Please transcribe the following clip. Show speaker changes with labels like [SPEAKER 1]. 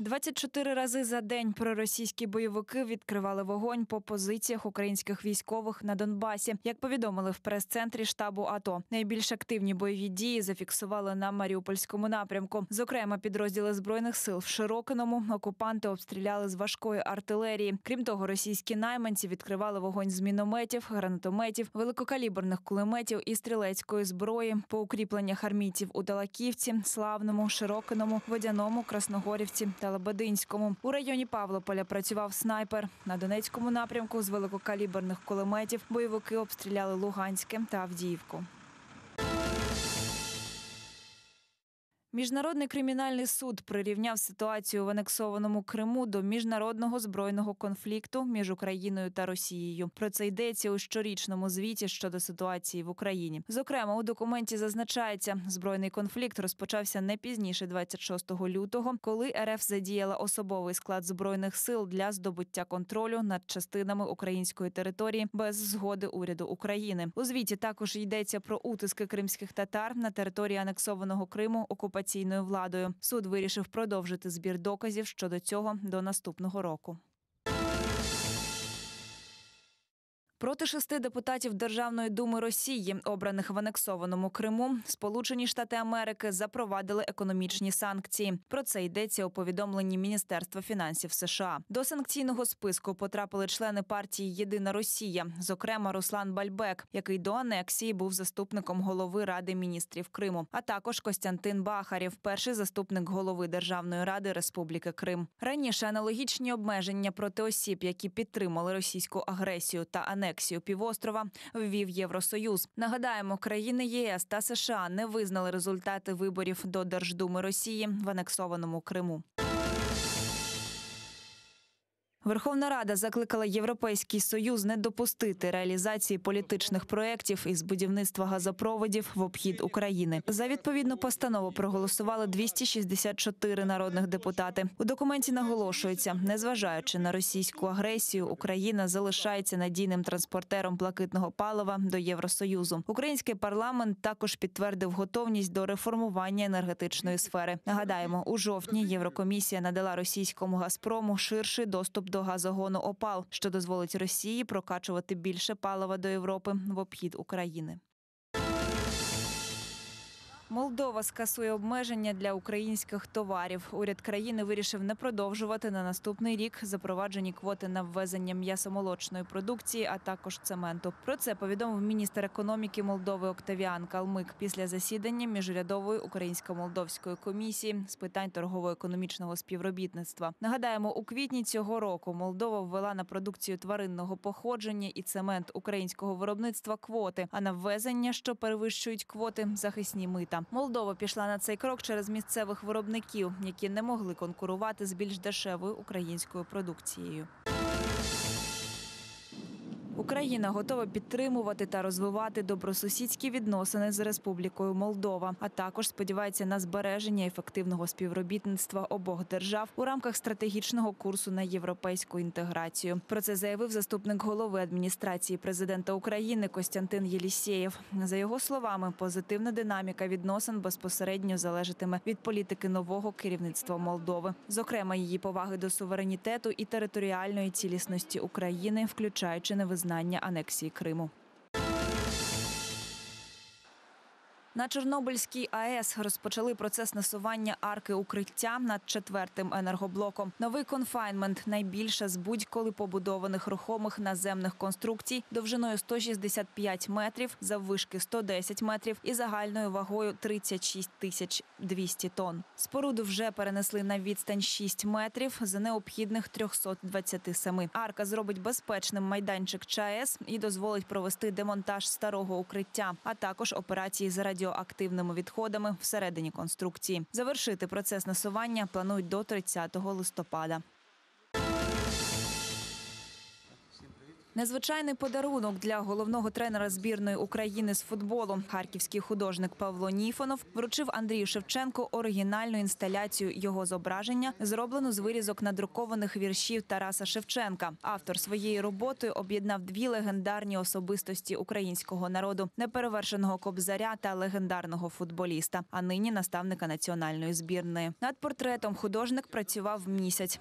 [SPEAKER 1] 24 рази за день проросійські бойовики відкривали вогонь по позиціях українських військових на Донбасі. Як повідомили в прес-центрі штабу АТО, найбільш активні бойові дії зафіксували на Маріупольському напрямку. Зокрема, підрозділи збройних сил в Широкиному окупанти обстріляли з важкої артилерії. Крім того, російські найманці відкривали вогонь з мінометів, гранатометів, великокаліберних кулеметів і стрілецької зброї по укріпленнях армійців у Далаківці, Славному, Широкиному, Водяному, Красногорівці та Лебединському. У районі Павлополя працював снайпер. На Донецькому напрямку з великокаліберних кулеметів бойовики обстріляли Луганське та Авдіївку. Міжнародний кримінальний суд прирівняв ситуацію в анексованому Криму до міжнародного збройного конфлікту між Україною та Росією. Про це йдеться у щорічному звіті щодо ситуації в Україні. Зокрема, у документі зазначається, збройний конфлікт розпочався не пізніше 26 лютого, коли РФ задіяла особовий склад збройних сил для здобуття контролю над частинами української території без згоди уряду України. У звіті також йдеться про утиски кримських татар на території анексованого Криму окупації окупаційною владою. Суд вирішив продовжити збір доказів щодо цього до наступного року. Проти шести депутатів Державної думи Росії, обраних в анексованому Криму, Сполучені Штати Америки запровадили економічні санкції. Про це йдеться у повідомленні Міністерства фінансів США. До санкційного списку потрапили члени партії Єдина Росія, зокрема Руслан Бальбек, який до анексії був заступником голови ради міністрів Криму, а також Костянтин Бахарів, перший заступник голови Державної ради Республіки Крим. Раніше аналогічні обмеження проти осіб, які підтримали російську агресію та анексію, анексію півострова ввів Євросоюз. Нагадаємо, країни ЄС та США не визнали результати виборів до Держдуми Росії в анексованому Криму. Верховна Рада закликала Європейський Союз не допустити реалізації політичних проєктів із будівництва газопроводів в обхід України. За відповідну постанову проголосували 264 народних депутати. У документі наголошується, незважаючи на російську агресію, Україна залишається надійним транспортером блакитного палива до Євросоюзу. Український парламент також підтвердив готовність до реформування енергетичної сфери. Нагадаємо, у жовтні Єврокомісія надала російському Газпрому ширший доступ до газогону ОПАЛ, що дозволить Росії прокачувати більше палива до Європи в обхід України. Молдова скасує обмеження для українських товарів. Уряд країни вирішив не продовжувати на наступний рік запроваджені квоти на ввезення м'ясомолочної продукції, а також цементу. Про це повідомив міністр економіки Молдови Октавіан Калмик після засідання міжрядової українсько-молдовської комісії з питань торгово-економічного співробітництва. Нагадаємо, у квітні цього року Молдова ввела на продукцію тваринного походження і цемент українського виробництва квоти, а на ввезення, що перевищують квоти, захисні мита. Молдова пішла на цей крок через місцевих виробників, які не могли конкурувати з більш дешевою українською продукцією. Україна готова підтримувати та розвивати добросусідські відносини з Республікою Молдова, а також сподівається на збереження ефективного співробітництва обох держав у рамках стратегічного курсу на європейську інтеграцію. Про це заявив заступник голови адміністрації президента України Костянтин Єлісєєв. За його словами, позитивна динаміка відносин безпосередньо залежатиме від політики нового керівництва Молдови, зокрема її поваги до суверенітету і територіальної цілісності України, включаючи невизначення визнання анексії Криму. На Чорнобильській АЕС розпочали процес насування арки укриття над четвертим енергоблоком. Новий конфайнмент найбільше з будь-коли побудованих рухомих наземних конструкцій довжиною 165 метрів, заввишки 110 метрів і загальною вагою 36 тисяч 200 тонн. Споруду вже перенесли на відстань 6 метрів за необхідних 327. Арка зробить безпечним майданчик ЧАЕС і дозволить провести демонтаж старого укриття, а також операції з радіо радіоактивними відходами всередині конструкції. Завершити процес насування планують до 30 листопада. Незвичайний подарунок для головного тренера збірної України з футболу. Харківський художник Павло Ніфонов вручив Андрію Шевченку оригінальну інсталяцію його зображення, зроблену з вирізок надрукованих віршів Тараса Шевченка. Автор своєю роботою об'єднав дві легендарні особистості українського народу неперевершеного кобзаря та легендарного футболіста, а нині наставника національної збірної. Над портретом художник працював місяць.